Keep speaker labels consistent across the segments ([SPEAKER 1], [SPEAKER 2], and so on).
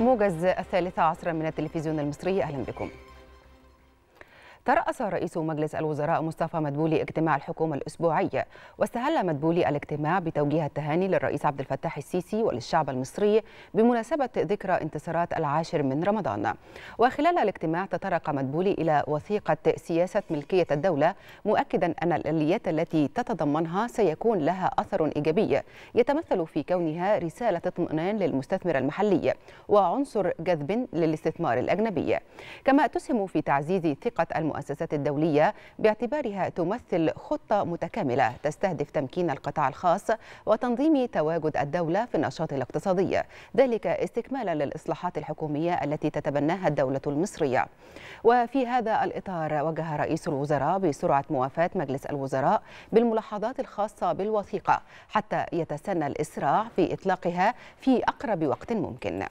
[SPEAKER 1] موجز الثالثة عصرا من التلفزيون المصري أهلا بكم ترأس رئيس مجلس الوزراء مصطفى مدبولي اجتماع الحكومة الأسبوعي واستهل مدبولي الاجتماع بتوجيه التهاني للرئيس عبد الفتاح السيسي وللشعب المصري بمناسبة ذكرى انتصارات العاشر من رمضان وخلال الاجتماع تطرق مدبولي إلى وثيقة سياسة ملكية الدولة مؤكدا أن الآليات التي تتضمنها سيكون لها أثر إيجابي يتمثل في كونها رسالة اطمئنان للمستثمر المحلي وعنصر جذب للاستثمار الأجنبي كما تسهم في تعزيز ثقة المؤ المؤسسات الدولية باعتبارها تمثل خطة متكاملة تستهدف تمكين القطاع الخاص وتنظيم تواجد الدولة في النشاط الاقتصادي ذلك استكمالا للإصلاحات الحكومية التي تتبناها الدولة المصرية وفي هذا الإطار وجه رئيس الوزراء بسرعة موافاة مجلس الوزراء بالملاحظات الخاصة بالوثيقة حتى يتسنى الإسراع في إطلاقها في أقرب وقت ممكن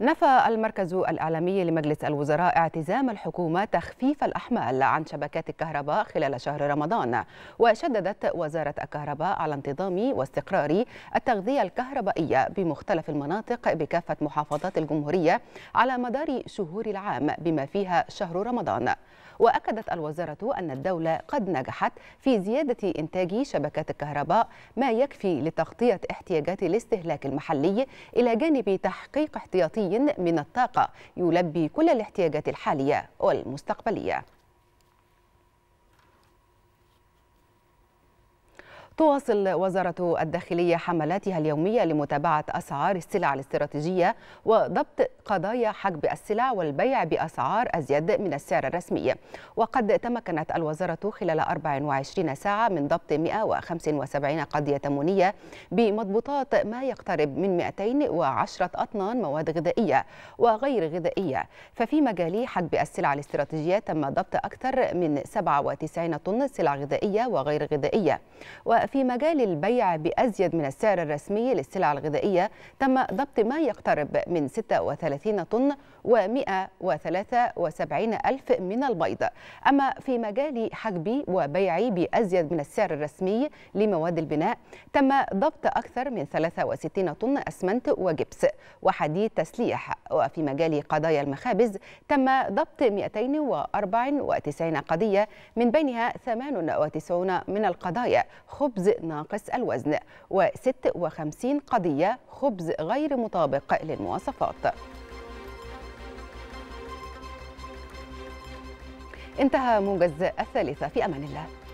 [SPEAKER 1] نفى المركز الإعلامي لمجلس الوزراء اعتزام الحكومة تخفيف الأحمال عن شبكات الكهرباء خلال شهر رمضان وشددت وزارة الكهرباء على انتظام واستقرار التغذية الكهربائية بمختلف المناطق بكافة محافظات الجمهورية على مدار شهور العام بما فيها شهر رمضان وأكدت الوزارة أن الدولة قد نجحت في زيادة إنتاج شبكات الكهرباء ما يكفي لتغطية احتياجات الاستهلاك المحلي إلى جانب تحقيق احتياطي من الطاقة يلبي كل الاحتياجات الحالية والمستقبلية تواصل وزارة الداخلية حملاتها اليومية لمتابعة أسعار السلع الاستراتيجية وضبط قضايا حجب السلع والبيع بأسعار أزيد من السعر الرسمي وقد تمكنت الوزارة خلال 24 ساعة من ضبط 175 قضية تمونية بمضبوطات ما يقترب من 210 أطنان مواد غذائية وغير غذائية ففي مجال حجب السلع الاستراتيجية تم ضبط أكثر من 97 طن سلع غذائية وغير غذائية وفي في مجال البيع بأزيد من السعر الرسمي للسلع الغذائية تم ضبط ما يقترب من 36 طن و173 ألف من البيض أما في مجال حجبي وبيعي بأزيد من السعر الرسمي لمواد البناء تم ضبط أكثر من 63 طن أسمنت وجبس وحديد تسليح وفي مجال قضايا المخابز تم ضبط 294 قضية من بينها 98 من القضايا خبز خبز ناقص الوزن و56 قضية خبز غير مطابق للمواصفات انتهى موجز الثالثة في أمان الله